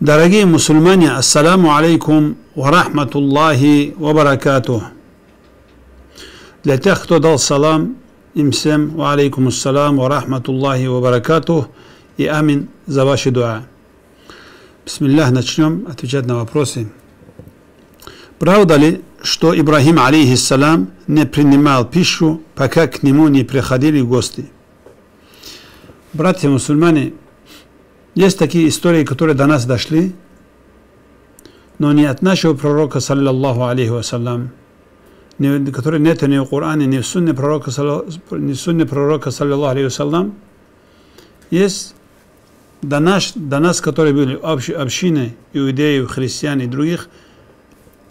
дарагии мусулмане ассаламу алейкум ва раҳматуллаҳи ва баракатуҳ для тех кто дал салам им всем ва алейкум ассалам ва раҳматуллаҳи ва баракатух и амин за ваши дуа бисмиллах начнем отвечать на вопросы правда ли что Ибрагим алейхиссалам не принимал пищу, пока к нему не приходили гости. Братья мусульмане, Есть такие истории, которые до нас дошли, но не от нашего пророка, саллиллаху алейхи вассалям, которые нет ни в Коране, ни в сунне пророка, ни в сунне пророка, саллиллаху алейхи вассалям, есть до нас, до нас, которые были общины иудеев, христиан и других,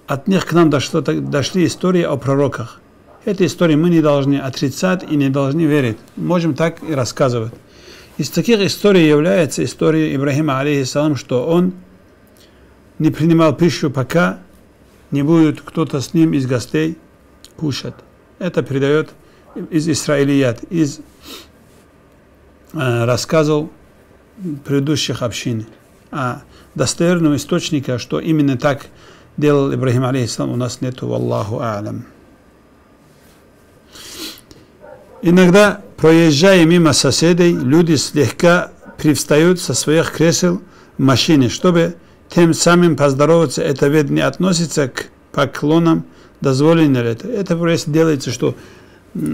от них к нам дошло, дошли истории о пророках. Эти истории мы не должны отрицать и не должны верить. Можем так и рассказывать. Из таких историй является история Ибрахима, алейхиссалам, что он не принимал пищу, пока не будет кто-то с ним из гостей кушать. Это передает из Исраилият, из э, рассказов предыдущих общин. А достоверного источника, что именно так делал Ибрахим, алейхиссалам, у нас нету, Аллаху Алям. Иногда, проезжая мимо соседей, люди слегка привстают со своих кресел в машине, чтобы тем самым поздороваться. Это ведь не относится к поклонам, дозволено ли это. Это просто делается, что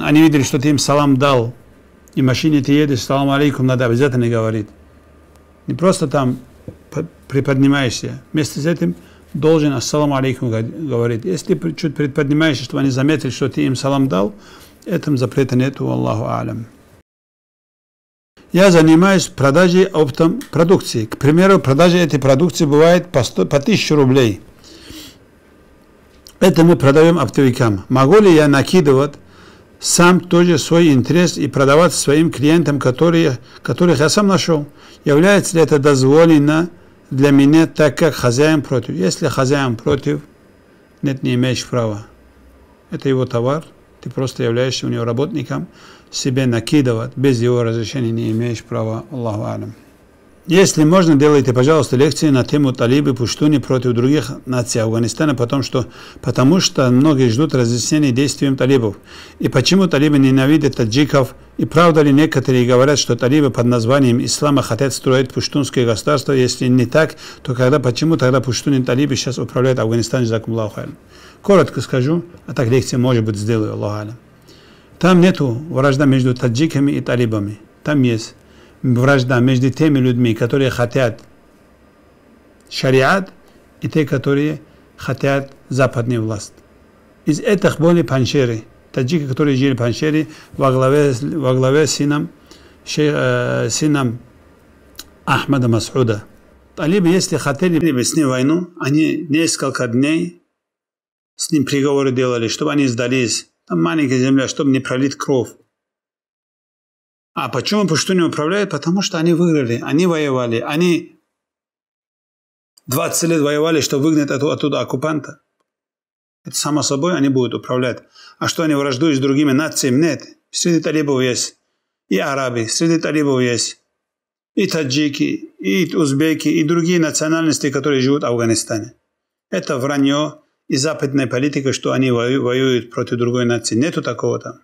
они видели, что ты им салам дал, и в машине ты едешь, салам алейкум, надо обязательно говорить. Не просто там приподнимаешься. Вместе с этим должен ассалам алейкум говорить. Если чуть приподнимаешься, чтобы они заметили, что ты им салам дал, этом запрета нету, Аллаху алям. Я занимаюсь продажей оптом продукции. К примеру, продажа этой продукции бывает по, 100, по 1000 рублей. Это мы продаем оптовикам. Могу ли я накидывать сам тоже свой интерес и продавать своим клиентам, которые, которых я сам нашел? Является ли это дозволено для меня, так как хозяин против? Если хозяин против, нет, не имеешь права. Это его товар, ты просто являешься у него работником, себе накидывать без его разрешения не имеешь права, Аллаху Алям. Если можно, делайте, пожалуйста, лекции на тему талибы, пуштуни против других наций Афганистана, потому что, потому что многие ждут разъяснений действиям талибов. И почему талибы ненавидят таджиков, и правда ли некоторые говорят, что талибы под названием ислама хотят строить пуштунское государство, если не так, то когда, почему тогда пуштуни талибы сейчас управляют Афганистаном, Закумлаху Коротко скажу, а так лекция может быть сделаю, Аллаху Там нету вражда между таджиками и талибами. Там есть вражда между теми людьми, которые хотят шариат, и те, которые хотят западную власть. Из этих были паншеры, таджики, которые жили в паншере, во главе, во главе с сыном, шейх, э, сыном Ахмада Масуда. Талибы, если хотели бы с ним войну, они несколько дней с ним приговоры делали, чтобы они сдались. Там маленькая земля, чтобы не пролить кровь. А почему пуштуни управляют? Потому что они выиграли, они воевали, они 20 лет воевали, чтобы выгнать оттуда оккупанта. Это само собой они будут управлять. А что они враждуют с другими нациями? Нет. Среди талибов есть и арабы, среди талибов есть и таджики, и узбеки, и другие национальности, которые живут в Афганистане. Это вранье и западная политика, что они воюют против другой нации. Нету такого там.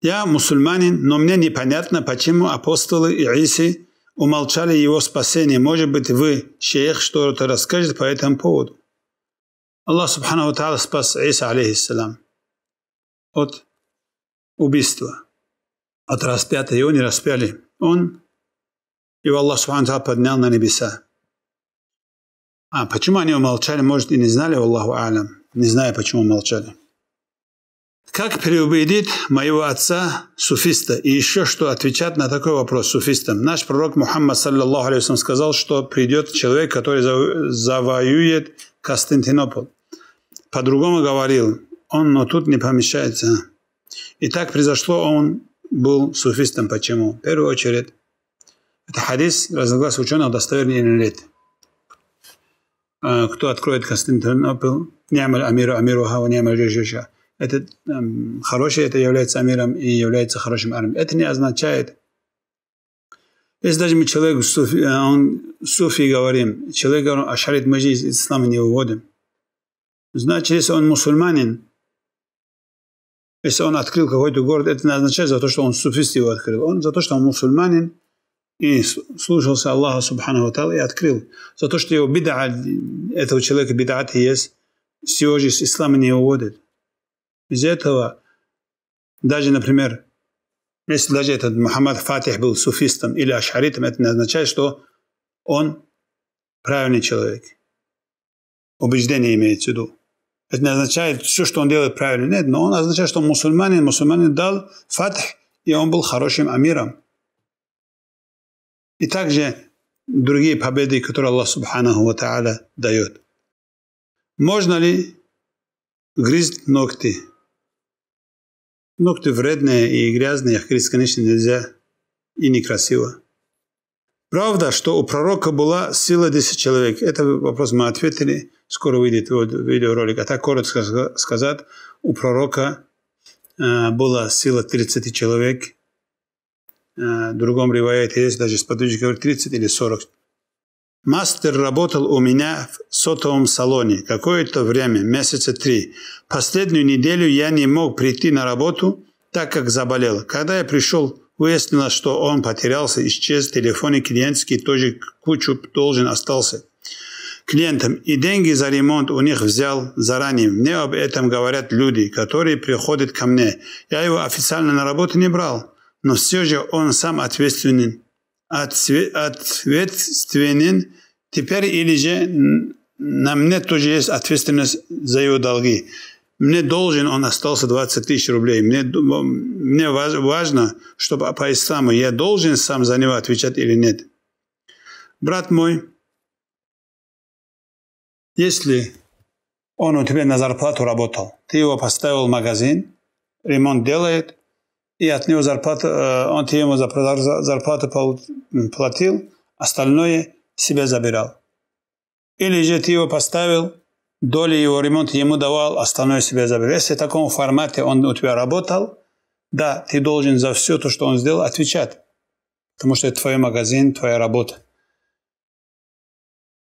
Я мусульманин, но мне непонятно, почему апостолы и Иси умолчали его спасение. Может быть, вы, шейх, что-то расскажет по этому поводу. Аллах Субхану Тааля спас Иса, алейхиссалам, от убийства, от распятия. Его не распяли. Он, его Аллах Субхану Тааля поднял на небеса. А почему они умолчали, может, и не знали, Аллаху Алям. Не знаю, почему умолчали. Как переубедить моего отца, суфиста? И еще что отвечать на такой вопрос суфистам? Наш пророк Мухаммад, саллиллаху алейхи сказал, что придет человек, который завоюет Константинополь. По-другому говорил, он, но тут не помещается. И так произошло, он был суфистом. Почему? В первую очередь, это хадис разногласий ученых, достоверный или нет. А, кто откроет Константинополь, не амир амиру амиру хава, не амир этот эм, хороший, это является амиром и является хорошим армией. Это не означает, если даже мы человеку, суфи, э, он, суфи говорим, человек говорит, ашарит мы же из ислама не выводим. Значит, если он мусульманин, если он открыл какой-то город, это не означает за то, что он суфист его открыл. Он за то, что он мусульманин и слушался Аллаха Субхану Ва и открыл. За то, что его бида'ат, этого человека бида'ат есть, всего же из ислама не выводит. Из этого даже, например, если даже этот Мухаммад Фатих был суфистом или ашаритом, это не означает, что он правильный человек. Убеждение имеется в виду. Это не означает, что все, что он делает правильно. Нет, но он означает, что мусульманин. Мусульманин дал Фатих, и он был хорошим амиром. И также другие победы, которые Аллах Субханаху Ва Та'аля дает. Можно ли грызть ногти? Ногти вредные и грязные, их, конечно, нельзя и некрасиво. Правда, что у пророка была сила 10 человек. Это вопрос мы ответили. Скоро выйдет вот видеоролик. А так коротко сказать, у пророка э, была сила 30 человек. Э, в другом ревояте есть даже сподвижник говорит 30 или 40 Мастер работал у меня в сотовом салоне какое-то время, месяца три. Последнюю неделю я не мог прийти на работу, так как заболел. Когда я пришел, выяснилось, что он потерялся, исчез, телефоны клиентский тоже кучу должен остался клиентам. И деньги за ремонт у них взял заранее. Мне об этом говорят люди, которые приходят ко мне. Я его официально на работу не брал, но все же он сам ответственен ответственен теперь или же на мне тоже есть ответственность за его долги. Мне должен он остался 20 тысяч рублей. Мне, мне важно, чтобы по исламу я должен сам за него отвечать или нет. Брат мой, если он у тебя на зарплату работал, ты его поставил в магазин, ремонт делает, и от него зарплату э, он ему зарплату платил, остальное себе забирал. Или же ты его поставил, доли его ремонта ему давал, остальное себе забирал. Если в таком формате он у тебя работал, да, ты должен за все то, что он сделал, отвечать. Потому что это твой магазин, твоя работа.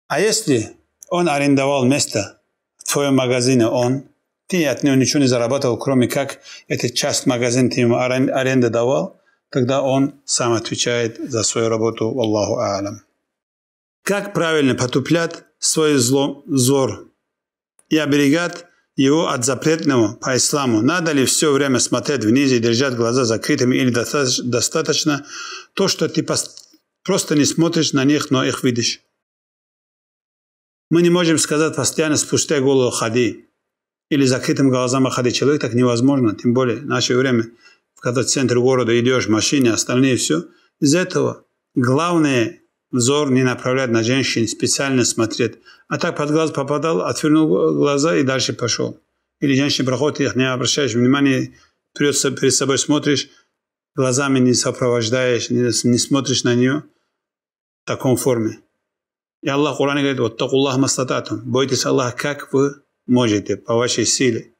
А если он арендовал место в твоем магазине, он, ты от него ничего не зарабатывал, кроме как этот част магазин ты ему аренды давал, тогда он сам отвечает за свою работу, Аллаху Алям. Как правильно потуплять свой зло, зор и оберегать его от запретного по исламу? Надо ли все время смотреть вниз и держать глаза закрытыми или достаточно то, что ты просто не смотришь на них, но их видишь? Мы не можем сказать постоянно спустя голову ходи, или закрытым глазам охотить. Человек так невозможно, тем более в наше время, когда в центр города идешь, машине, остальные все. Из этого главное взор не направлять на женщин, специально смотреть. А так под глаз попадал, отвернул глаза и дальше пошел. Или женщина проходит, их не обращаешь внимания, перед собой смотришь, глазами не сопровождаешь, не, не смотришь на нее в таком форме. И Аллах говорит вот так Аллах мастататум» – «Бойтесь Аллаха, как вы можете по вашей силе.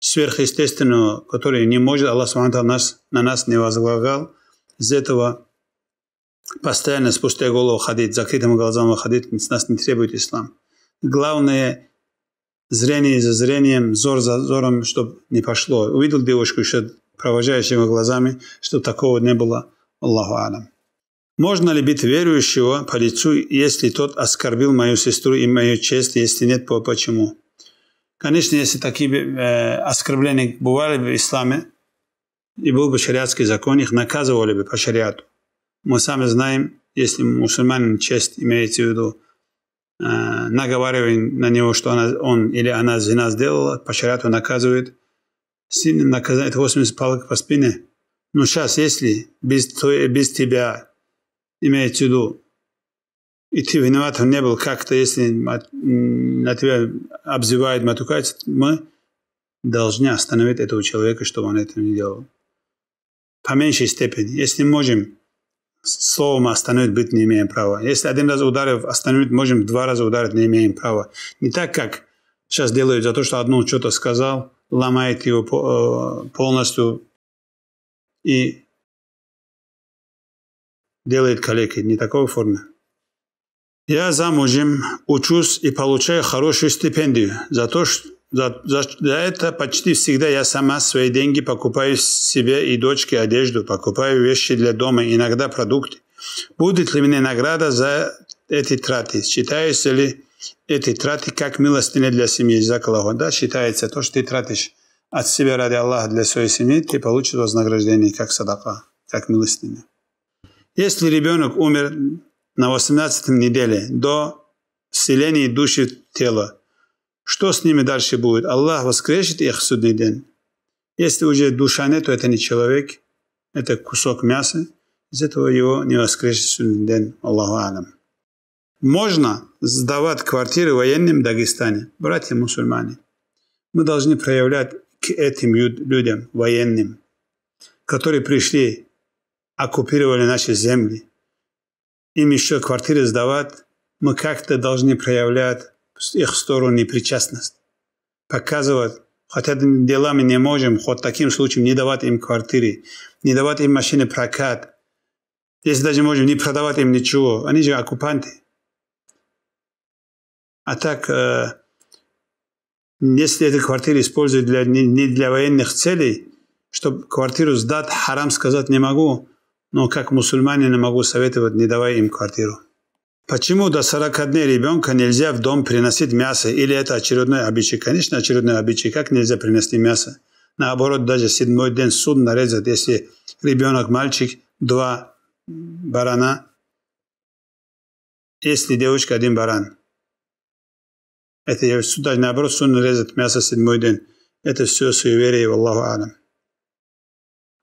Сверхъестественного, которое не может, Аллах Субтитры нас, на нас не возлагал. Из этого постоянно спустя голову ходить, закрытыми глазами ходить, с нас не требует ислам. Главное, зрение за зрением, зор за зором, чтобы не пошло. Увидел девушку еще провожающими глазами, чтобы такого не было. Аллаху Алям. Можно ли бить верующего по лицу, если тот оскорбил мою сестру и мою честь, если нет, то почему? Конечно, если такие э, оскорбления бывали в исламе, и был бы шариатский закон, их наказывали бы по шариату. Мы сами знаем, если мусульманин честь имеется в виду, э, наговаривая на него, что она, он или она зина сделала, по шариату наказывает, сильно наказает 80 палок по спине. Но ну, сейчас, если без, без тебя имеется в виду, и ты виноватым не был как-то, если на тебя обзывают, матукать, мы должны остановить этого человека, чтобы он этого не делал. По меньшей степени. Если можем, словом остановить быть не имеем права. Если один раз ударив, остановить можем, два раза ударить не имеем права. Не так, как сейчас делают за то, что одну что-то сказал, ломает его э, полностью и делает коллеги, не такой формы. Я замужем, учусь и получаю хорошую стипендию. За, то, что, за, за, за это почти всегда я сама свои деньги покупаю себе и дочке одежду, покупаю вещи для дома, иногда продукты. Будет ли мне награда за эти траты? Считаются ли эти траты как милостыня для семьи? за Закалахон, да, считается то, что ты тратишь от себя ради Аллаха для своей семьи, ты получишь вознаграждение как садака, как милостыня. Если ребенок умер на 18 неделе до вселения души в тело, что с ними дальше будет? Аллах воскресит их в судный день. Если уже душа нет, то это не человек, это кусок мяса. Из этого его не воскресит в судный день. Аллаху Алам. Можно сдавать квартиры военным в Дагестане, братья-мусульмане. Мы должны проявлять к этим людям, военным, которые пришли оккупировали наши земли. Им еще квартиры сдавать, мы как-то должны проявлять их сторону причастность Показывать, хотя делами не можем, хоть таким случаем не давать им квартиры, не давать им машины прокат. Если даже можем, не продавать им ничего. Они же оккупанты. А так, э, если эти квартиры используют для, не для военных целей, чтобы квартиру сдать, харам сказать не могу, но как мусульмане не могу советовать, не давая им квартиру. Почему до 40 дней ребенка нельзя в дом приносить мясо? Или это очередной обычай? Конечно, очередной обычай. Как нельзя принести мясо? Наоборот, даже седьмой день суд нарезать, если ребенок мальчик, два барана, если девочка, один баран. Это я даже наоборот, суд нарезает мясо седьмой день. Это все суеверие, Аллаху Алам.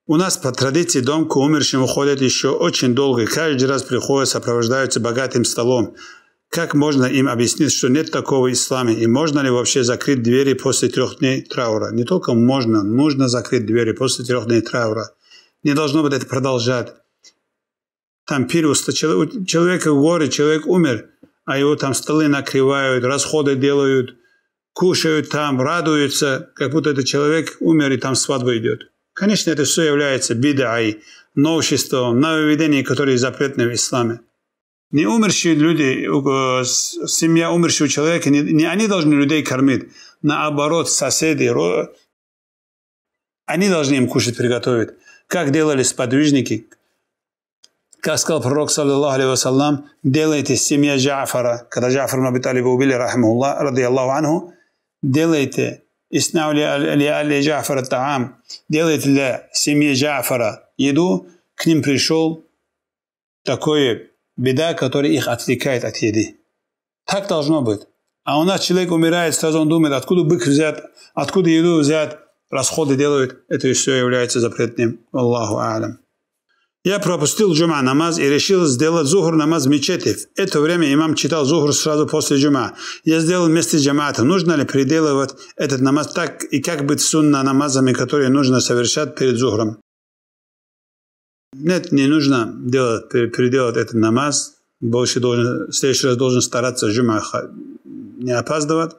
У нас по традиции дом к умершим уходит еще очень долго, и каждый раз приходят, сопровождаются богатым столом. Как можно им объяснить, что нет такого ислама, и можно ли вообще закрыть двери после трех дней траура? Не только можно, нужно закрыть двери после трех дней траура. Не должно быть это продолжать. Там пирус, человек в горе, человек умер, а его там столы накрывают, расходы делают, кушают там, радуются, как будто этот человек умер и там свадьба идет. Конечно, это все является бедой, новшеством, нововведением, которые запретны в исламе. Не умершие люди, э, семья умершего человека, не, не они должны людей кормить. Наоборот, соседи, они должны им кушать приготовить. Как делали сподвижники, как сказал пророк, саллиллаху алейхи вассалам, делайте семья Джафара, когда Джафар Мабиталиба убили, рахмуллах, ради Аллаху анху, делайте «Иснау ли али Джафара таам» делает для семьи Джафара еду, к ним пришел такое беда, которая их отвлекает от еды. Так должно быть. А у нас человек умирает, сразу он думает, откуда бык взят, откуда еду взят, расходы делают. Это все является запретным. Аллаху алям. Я пропустил джума намаз и решил сделать зухр намаз в мечети. В это время имам читал зухр сразу после джума. Я сделал вместе с джамаатом. Нужно ли приделывать этот намаз так и как быть сунна намазами, которые нужно совершать перед зухром? Нет, не нужно делать, переделать этот намаз. Больше должен, в следующий раз должен стараться джума не опаздывать.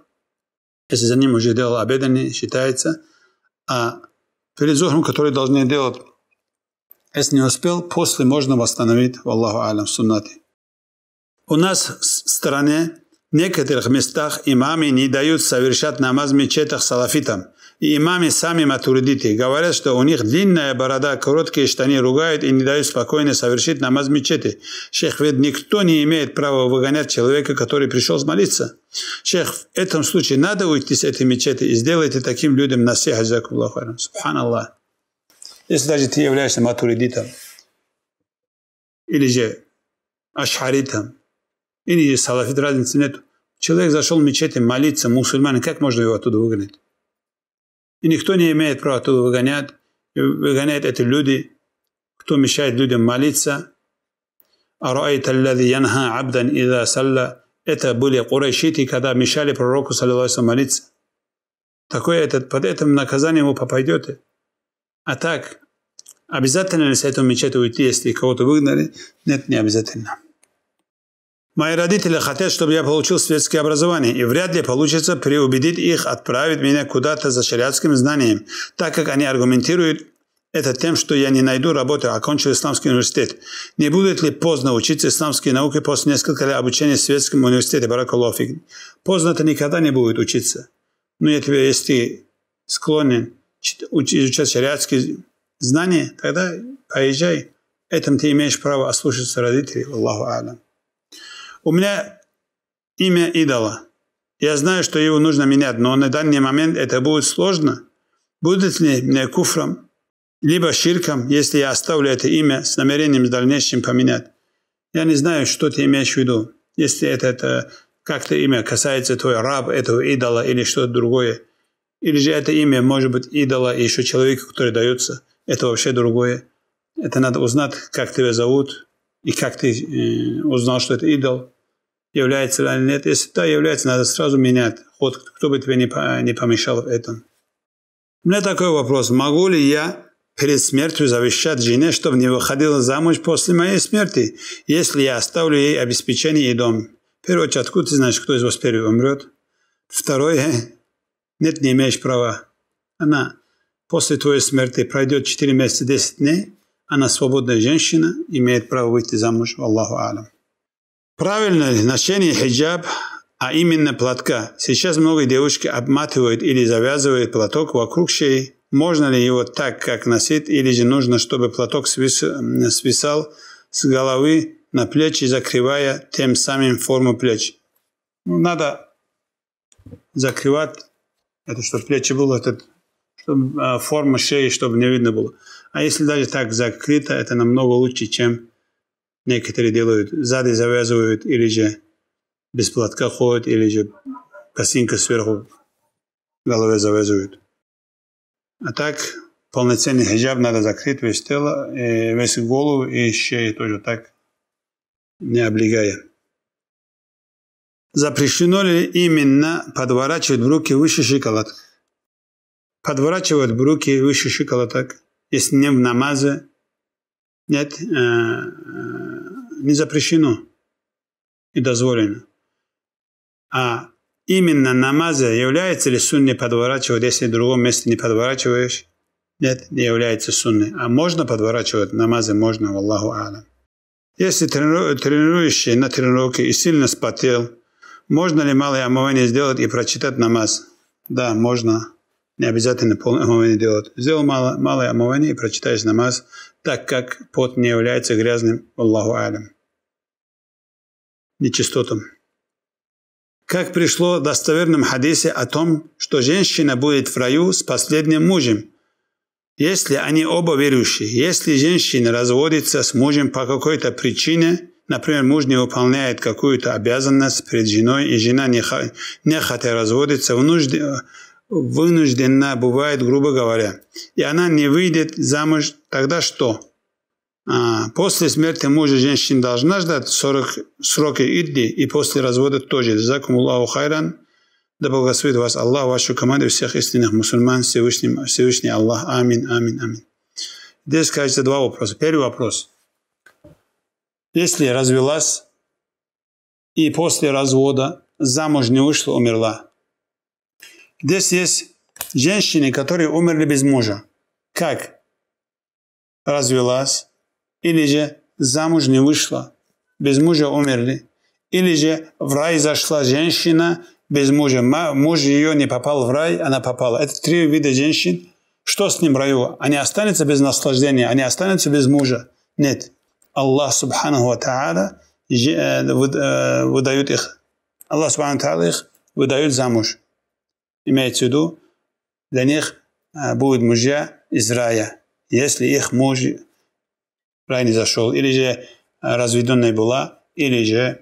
Если за ним уже делал обедание, считается. А перед зухром, который должны делать если не успел, после можно восстановить, В Аллаху алям, суннати. У нас в стране в некоторых местах имамы не дают совершать намаз в мечетях салафитам. И имамы сами матуридиты говорят, что у них длинная борода, короткие штаны ругают и не дают спокойно совершить намаз в мечети. Шейх, ведь никто не имеет права выгонять человека, который пришел молиться. Шейх, в этом случае надо уйти с этой мечети и сделайте таким людям насиха, Субханаллах. Если даже ты являешься матуридитом, или же ашхаритом, или же салафит, разницы нет. Человек зашел в мечеть молиться, мусульманин, как можно его оттуда выгнать? И никто не имеет права оттуда выгонять. Выгоняют эти люди, кто мешает людям молиться. лади ида Это были курайшиты, когда мешали пророку, саллиллаху молиться. Такое, этот, под этим наказанием вы попадете. А так, обязательно ли с этого мечети уйти, если кого-то выгнали? Нет, не обязательно. Мои родители хотят, чтобы я получил светское образование, и вряд ли получится переубедить их отправить меня куда-то за шариатским знанием, так как они аргументируют это тем, что я не найду работу, а окончил исламский университет. Не будет ли поздно учиться исламские науки после нескольких лет обучения в светском университете Баракалофик? Поздно-то никогда не будет учиться. Но я тебе, если ты склонен изучать шариатские знания, тогда поезжай. Этом ты имеешь право ослушаться родителей, Аллаху Алям. У меня имя идола. Я знаю, что его нужно менять, но на данный момент это будет сложно. Будет ли мне куфром, либо ширком, если я оставлю это имя с намерением в дальнейшем поменять? Я не знаю, что ты имеешь в виду. Если это, это как-то имя касается твой раб, этого идола или что-то другое – или же это имя может быть идола и еще человека, который дается. Это вообще другое. Это надо узнать, как тебя зовут и как ты э, узнал, что это идол. Является ли или нет. Если да, является, надо сразу менять ход, кто бы тебе не, не помешал в этом. У меня такой вопрос. Могу ли я перед смертью завещать жене, чтобы не выходила замуж после моей смерти, если я оставлю ей обеспечение и дом? В первую очередь, откуда ты знаешь, кто из вас первый умрет? Второе, нет, не имеешь права. Она после твоей смерти пройдет 4 месяца 10 дней, она свободная женщина, имеет право выйти замуж, В Аллаху Алям. Правильное ли ношение хиджаб, а именно платка? Сейчас многие девушки обматывают или завязывают платок вокруг шеи. Можно ли его так, как носить, или же нужно, чтобы платок свис... свисал с головы на плечи, закрывая тем самым форму плеч? Ну, надо закрывать это чтобы плечи было, это чтобы, э, форма шеи, чтобы не видно было. А если даже так закрыто, это намного лучше, чем некоторые делают. Сзади завязывают или же без платка ходят, или же косинка сверху голове завязывают. А так полноценный хиджаб надо закрыть весь тело, э, весь голову и шею тоже так, не облегая запрещено ли именно подворачивать в руки выше шиколоток? Подворачивать в руки выше шиколоток, если не в намазе, нет, э, э, не запрещено и дозволено. А именно намазе является ли сунной подворачивать, если в другом месте не подворачиваешь? Нет, не является сунной. А можно подворачивать намазы? Можно, Аллаху Алам. Если тренирующий на тренировке и сильно спотел – можно ли малое омовение сделать и прочитать намаз? Да, можно. Не обязательно полное омовение делать. Сделал мало, малое омовение и прочитаешь намаз, так как пот не является грязным, Аллаху алям, нечистотам. Как пришло в достоверном хадисе о том, что женщина будет в раю с последним мужем, если они оба верующие. Если женщина разводится с мужем по какой-то причине – Например, муж не выполняет какую-то обязанность перед женой, и жена не нехотя разводится, вынуждена бывает, грубо говоря, и она не выйдет замуж, тогда что? А, после смерти мужа женщина должна ждать 40 сроки идди, и после развода тоже. Закум Аллаху хайран. Да благословит вас Аллах, вашу команду всех истинных мусульман, Всевышний, Всевышний Аллах. Амин, амин, амин. Здесь, кажется, два вопроса. Первый вопрос – если развелась и после развода замуж не вышла, умерла. Здесь есть женщины, которые умерли без мужа. Как? Развелась, или же замуж не вышла, без мужа умерли. Или же в рай зашла женщина без мужа. Муж ее не попал в рай, она попала. Это три вида женщин. Что с ним в раю? Они останутся без наслаждения, они останутся без мужа. Нет. Аллах Субхану Тааля э, э, выдает их. Аллах Субхану Тааля их выдает замуж. Имеется в виду, для них э, будут мужья из рая, если их муж в рай не зашел, или же разведенная была, или же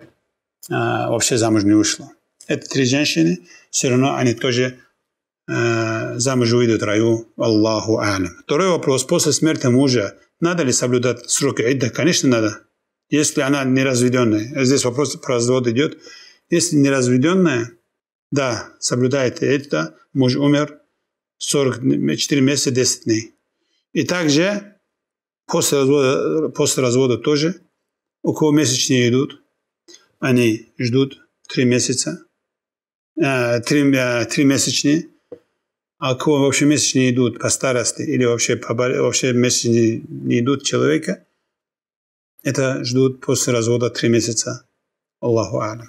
вообще замуж не вышла. Это три женщины, все равно они тоже а, замуж выйдут в раю, Аллаху Алям. Второй вопрос. После смерти мужа надо ли соблюдать сроки идда? Конечно, надо. Если она неразведенная, а здесь вопрос про развод идет. Если неразведенная, да, соблюдает это, муж умер 44 месяца 10 дней. И также после развода, после развода тоже, у кого месячные идут, они ждут 3 месяца, 3, э, 3 э, месячные, а вообще месяц не идут по а старости или вообще, по, вообще месяц не, не идут человека, это ждут после развода три месяца. Аллаху алям.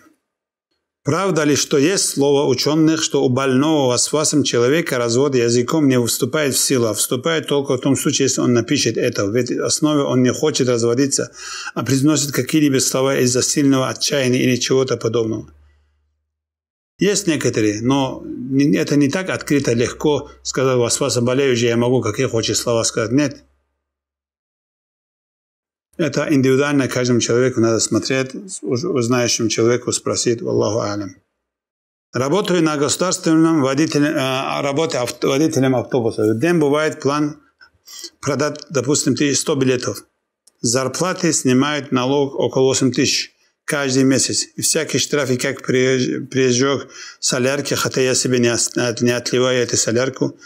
Правда ли, что есть слово ученых, что у больного с васвасом человека развод языком не вступает в силу, а вступает только в том случае, если он напишет это. Ведь в основе он не хочет разводиться, а произносит какие-либо слова из-за сильного отчаяния или чего-то подобного. Есть некоторые, но это не так открыто, легко сказать, у вас болеющие, я могу какие хочешь слова сказать. Нет. Это индивидуально каждому человеку надо смотреть, узнающему человеку спросить, Аллаху алям. Работаю на государственном водителе, э, работе авто, водителем автобуса. В день бывает план продать, допустим, 100 билетов. Зарплаты снимают налог около 8 тысяч каждый месяц. И всякий штраф, и как прижег солярки, хотя я себе не, не отливаю эту солярку,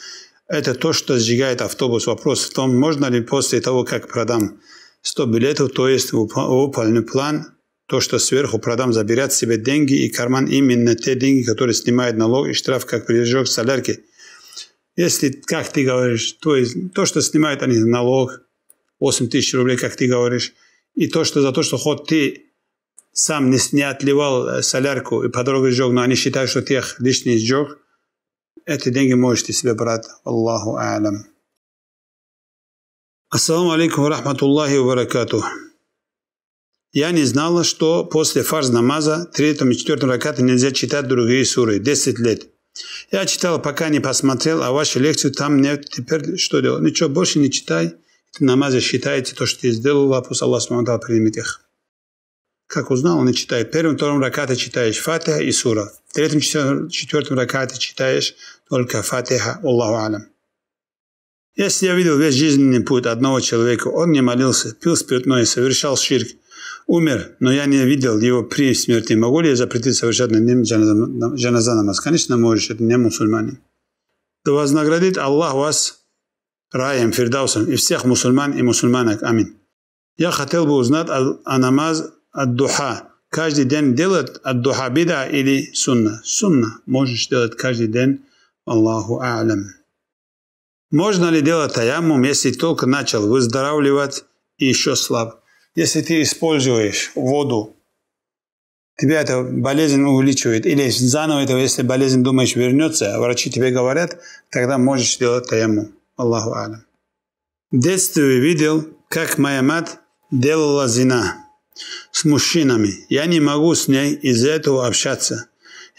это то, что сжигает автобус. Вопрос в том, можно ли после того, как продам 100 билетов, то есть упальный план, то, что сверху продам, забирать себе деньги и карман именно те деньги, которые снимают налог и штраф, как прижег солярки. Если, как ты говоришь, то, есть, то что снимает они налог, 8 тысяч рублей, как ты говоришь, и то, что за то, что хоть ты сам не, не отливал э, солярку и по дороге сжег, но они считают, что тех лишний сжег, эти деньги можете себе брать. Аллаху алям. Ассаламу алейкум рахматуллахи ва баракату. Я не знала, что после фарз намаза, третьем и четвертом раката нельзя читать другие суры. Десять лет. Я читал, пока не посмотрел, а вашу лекцию там нет. Теперь что делать? Ничего, больше не читай. Ты намазы считаете то, что ты сделал, пусть Аллах примет их. Как узнал, он читает. В первом, втором ракате читаешь Фатиха и Сура. В третьем, четвертом ракате читаешь только Фатиха, Аллаху Алям. Если я видел весь жизненный путь одного человека, он не молился, пил спиртное, совершал ширк, умер, но я не видел его при смерти. Могу ли я запретить совершать над ним жаназа намаз? Конечно, можешь, это не мусульманин. Да вознаградит Аллах вас раем, фирдаусом, и всех мусульман и мусульманок. Амин. Я хотел бы узнать о, о намаз Ад-духа. Каждый день делать ад-духа бида или сунна. Сунна можешь делать каждый день. Аллаху алям Можно ли делать таяммум, если только начал выздоравливать и еще слаб? Если ты используешь воду, тебя эта болезнь увеличивает, или заново этого, если болезнь, думаешь, вернется, а врачи тебе говорят, тогда можешь делать таяммум. Аллаху алям. В детстве видел, как моя мать делала зина с мужчинами. Я не могу с ней из-за этого общаться.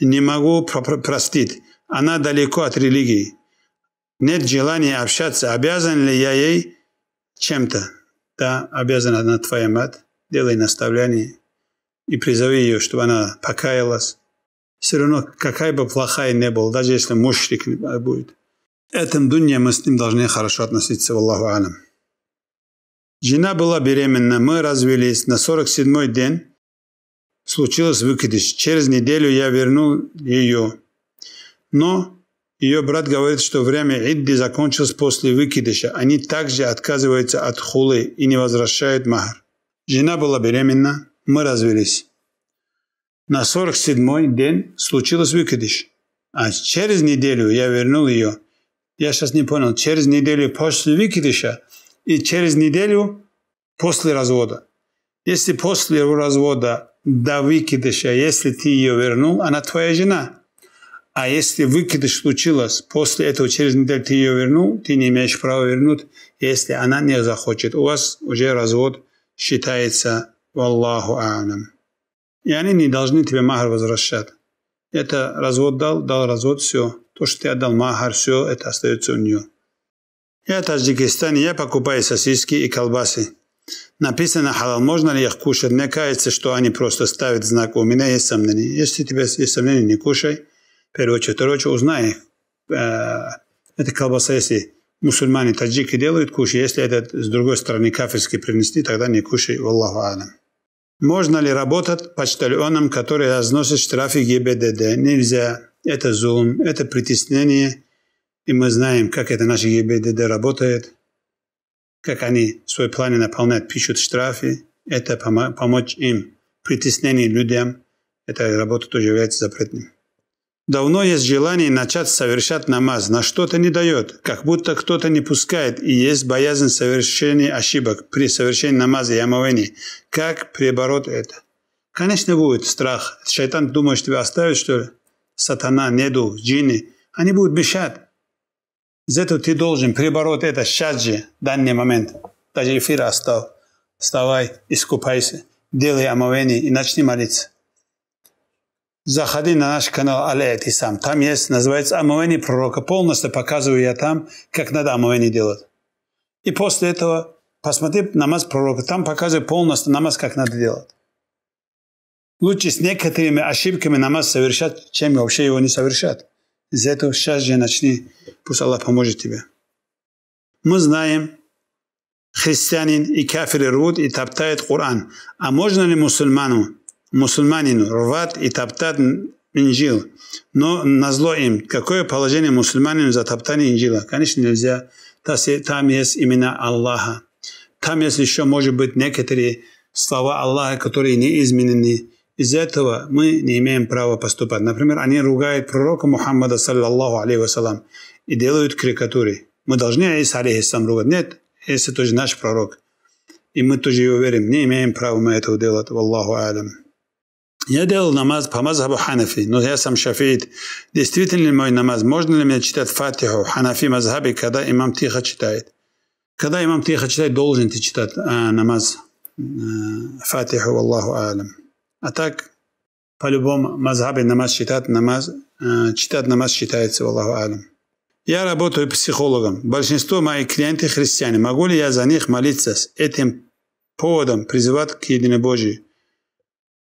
Не могу простить. Она далеко от религии. Нет желания общаться. Обязан ли я ей чем-то? Да, обязана она твоя мать. Делай наставление и призови ее, чтобы она покаялась. Все равно, какая бы плохая не была, даже если мужчина будет. В этом дунья мы с ним должны хорошо относиться, в Аллаху Алам. Жена была беременна, мы развелись на 47-й день. Случилось выкидыш. Через неделю я вернул ее. Но ее брат говорит, что время Идди закончилось после выкидыша. Они также отказываются от хулы и не возвращают махар. Жена была беременна, мы развелись. На 47-й день случилось выкидыш. А через неделю я вернул ее. Я сейчас не понял, через неделю после выкидыша и через неделю после развода. Если после развода до выкидыша, если ты ее вернул, она твоя жена. А если выкидыш случилось, после этого через неделю ты ее вернул, ты не имеешь права вернуть, если она не захочет. У вас уже развод считается в Аллаху а'нам». И они не должны тебе махар возвращать. Это развод дал, дал развод, все. То, что ты отдал махар, все это остается у нее. Я таджикистан, я покупаю сосиски и колбасы. Написано халал, можно ли их кушать? Мне кажется, что они просто ставят знак. У меня есть сомнения. Если тебе есть сомнения, не кушай. Первое, второе, узнай. Э, это колбаса, если мусульмане, таджики делают, кушай. Если это с другой стороны кафирски принести, тогда не кушай. Аллаху алам. Можно ли работать почтальоном, который разносит штрафы ГИБДД? Нельзя. Это зум, это притеснение – и мы знаем, как это наши ЕБДД работает, как они свой планы наполняют, пишут штрафы. Это помочь им. Притеснение людям. Эта работа тоже является запретным. Давно есть желание начать совершать намаз, на что-то не дает, как будто кто-то не пускает, и есть боязнь совершения ошибок при совершении намаза и омовения. Как перебороть это? Конечно, будет страх. Шайтан думает, что тебя оставит, что ли? Сатана, неду, джинни. Они будут мешать. Зато ты должен прибороть это сейчас же, в данный момент. Даже эфир остал. Вставай, искупайся, делай омовение и начни молиться. Заходи на наш канал Аля и сам. Там есть, называется омовение пророка. Полностью показываю я там, как надо омовение делать. И после этого посмотри намаз пророка. Там показываю полностью намаз, как надо делать. Лучше с некоторыми ошибками намаз совершать, чем вообще его не совершать из этого сейчас же начни, пусть Аллах поможет тебе. Мы знаем, христианин и кафир рвут и топтают Коран. А можно ли мусульману, мусульманину рвать и топтать Инжил? Но назло им. Какое положение мусульманину за топтание Инжила? Конечно, нельзя. Там есть имена Аллаха. Там есть еще, может быть, некоторые слова Аллаха, которые не изменены из этого мы не имеем права поступать. Например, они ругают пророка Мухаммада, саллаллаху алейхи вассалам, и делают карикатуры. Мы должны Иса, алейхиссам, ругать. Нет, Иса тоже наш пророк. И мы тоже его верим. Не имеем права мы этого делать. Аллаху алям. Я делал намаз по мазхабу ханафи, но я сам шафиит. Действительно ли мой намаз? Можно ли мне читать фатиху, ханафи мазхаби, когда имам тихо читает? Когда имам тихо читает, должен ты читать а, намаз а, фатиху, Аллаху алям. А так, по любому мазхабе намаз считать, намаз, э, читать намаз считается, Аллаху Алям. Я работаю психологом. Большинство моих клиентов христиане. Могу ли я за них молиться с этим поводом, призывать к единобожию?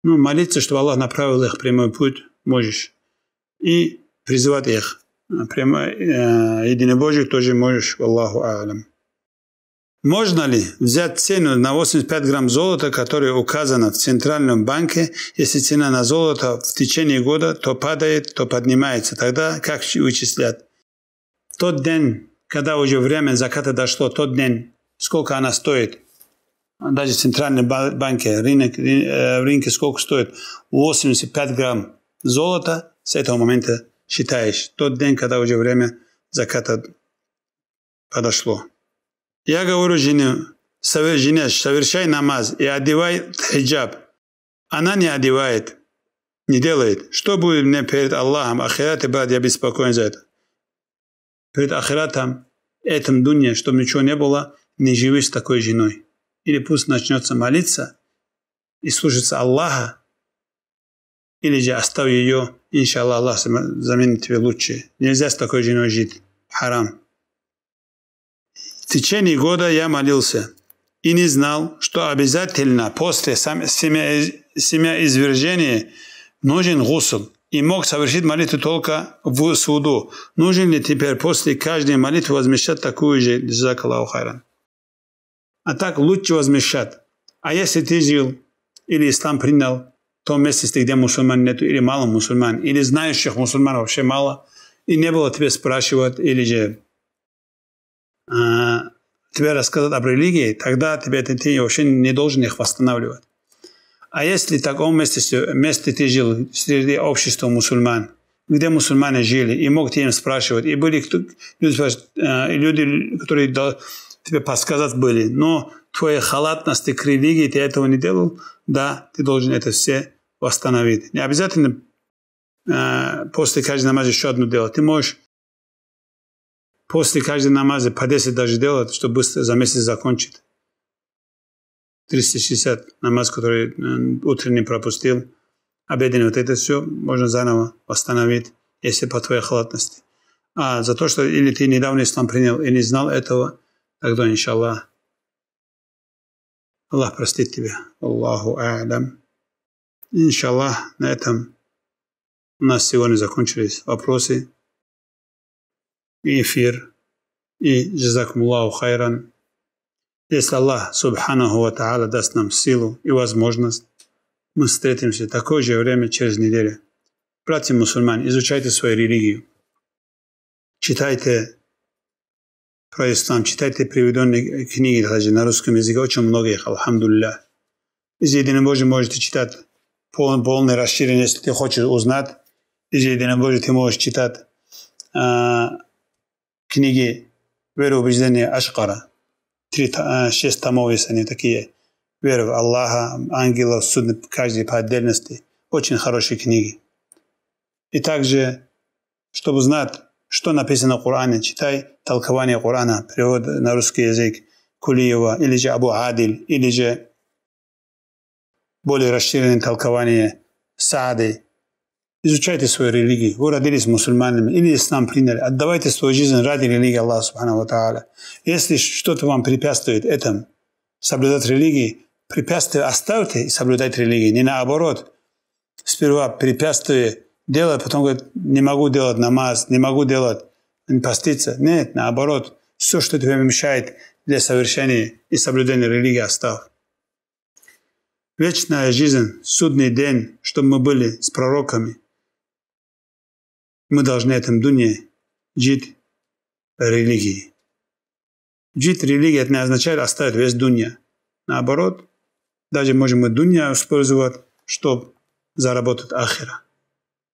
Ну, молиться, чтобы Аллах направил их прямой путь, можешь. И призывать их. Прямо э, единобожию тоже можешь, Аллаху Алям. Можно ли взять цену на 85 грамм золота, которая указана в Центральном банке, если цена на золото в течение года то падает, то поднимается? Тогда как вычислят? Тот день, когда уже время заката дошло, тот день, сколько она стоит? Даже в Центральном банке, рынок, э, в рынке сколько стоит? 85 грамм золота с этого момента считаешь. Тот день, когда уже время заката подошло. Я говорю жене, жене, совершай намаз и одевай хиджаб. Она не одевает, не делает. Что будет мне перед Аллахом? Ахират и брат, я беспокоен за это. Перед Ахиратом, этом дунья, чтобы ничего не было, не живи с такой женой. Или пусть начнется молиться и слушаться Аллаха, или же оставь ее, иншаллах, Аллах заменит тебе лучше. Нельзя с такой женой жить. Харам. В течение года я молился и не знал, что обязательно после семяизвержения нужен гусл и мог совершить молитву только в суду. Нужен ли теперь после каждой молитвы возмещать такую же джазакаллаху хайран? А так лучше возмещать. А если ты жил или ислам принял, то местности, где мусульман нету, или мало мусульман, или знающих мусульман вообще мало, и не было тебе спрашивать, или же а, тебе рассказывают об религии, тогда тебе, ты, ты вообще не должен их восстанавливать. А если в таком месте, месте ты жил, среди общества мусульман, где мусульмане жили, и мог ты им спрашивать, и были кто, люди, э, люди, которые да, тебе подсказать были, но твоя халатность к религии, ты этого не делал, да, ты должен это все восстановить. Не обязательно э, после каждой намаза еще одну делать. Ты можешь после каждой намаза по 10 даже делают, чтобы быстро за месяц закончить. 360 намаз, который утренний пропустил, обеденный, вот это все можно заново восстановить, если по твоей халатности. А за то, что или ты недавно ислам принял и не знал этого, тогда, иншаллах, Аллах простит тебя. Аллаху А'дам. Иншаллах, на этом у нас сегодня закончились вопросы и эфир, и джазакмуллаху хайран. Если Аллах Субханаху Ва Та'аля даст нам силу и возможность, мы встретимся в такое же время через неделю. Братья мусульмане, изучайте свою религию. Читайте про ислам, читайте приведенные книги даже на русском языке, очень много их, алхамдулилля. Из Единобожия можете читать пол, полное расширение, если ты хочешь узнать. Из Единобожия ты можешь читать а, книги вероубеждения Ашкара. Три, э, шесть томов есть они такие. Вера в Аллаха, ангелов, суд каждый по отдельности. Очень хорошие книги. И также, чтобы знать, что написано в Коране, читай толкование Корана, перевод на русский язык Кулиева, или же Абу Адиль, или же более расширенное толкование Саады, изучайте свою религию. Вы родились мусульманами или ислам приняли. Отдавайте свою жизнь ради религии Аллаха Субхану Тааля. Если что-то вам препятствует этому, соблюдать религии, препятствия оставьте и соблюдайте религию. Не наоборот. Сперва препятствие делать, потом говорит, не могу делать намаз, не могу делать, не поститься. Нет, наоборот. Все, что тебе мешает для совершения и соблюдения религии, оставь вечная жизнь, судный день, чтобы мы были с пророками мы должны этом дуне джит религии. Джит религии это не означает оставить весь дунья. Наоборот, даже можем мы дунья использовать, чтобы заработать ахира.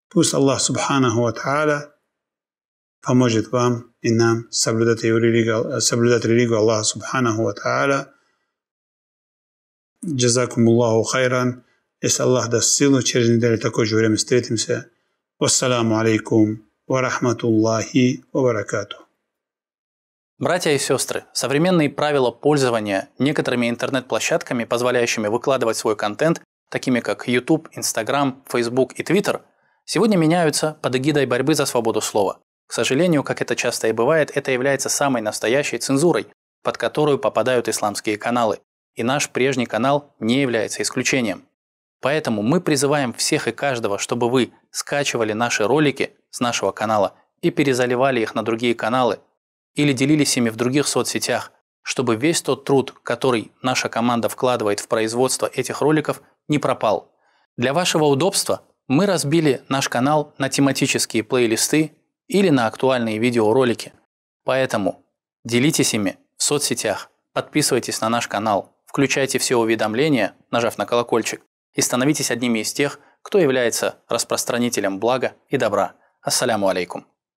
Пусть Аллах Субханаху Ва Тааля поможет вам и нам соблюдать, его религию, соблюдать религию Аллаха Субханаху Ва Тааля. Джазакум Аллаху хайран. Если Аллах даст силу, через неделю такое же время встретимся – Вассаламу алейкум ва рахматуллахи ва баракату. Братья и сестры, современные правила пользования некоторыми интернет-площадками, позволяющими выкладывать свой контент, такими как YouTube, Instagram, Facebook и Twitter, сегодня меняются под эгидой борьбы за свободу слова. К сожалению, как это часто и бывает, это является самой настоящей цензурой, под которую попадают исламские каналы. И наш прежний канал не является исключением. Поэтому мы призываем всех и каждого, чтобы вы скачивали наши ролики с нашего канала и перезаливали их на другие каналы или делились ими в других соцсетях, чтобы весь тот труд, который наша команда вкладывает в производство этих роликов, не пропал. Для вашего удобства мы разбили наш канал на тематические плейлисты или на актуальные видеоролики. Поэтому делитесь ими в соцсетях, подписывайтесь на наш канал, включайте все уведомления, нажав на колокольчик, и становитесь одними из тех, кто является распространителем блага и добра. Ассаляму алейкум.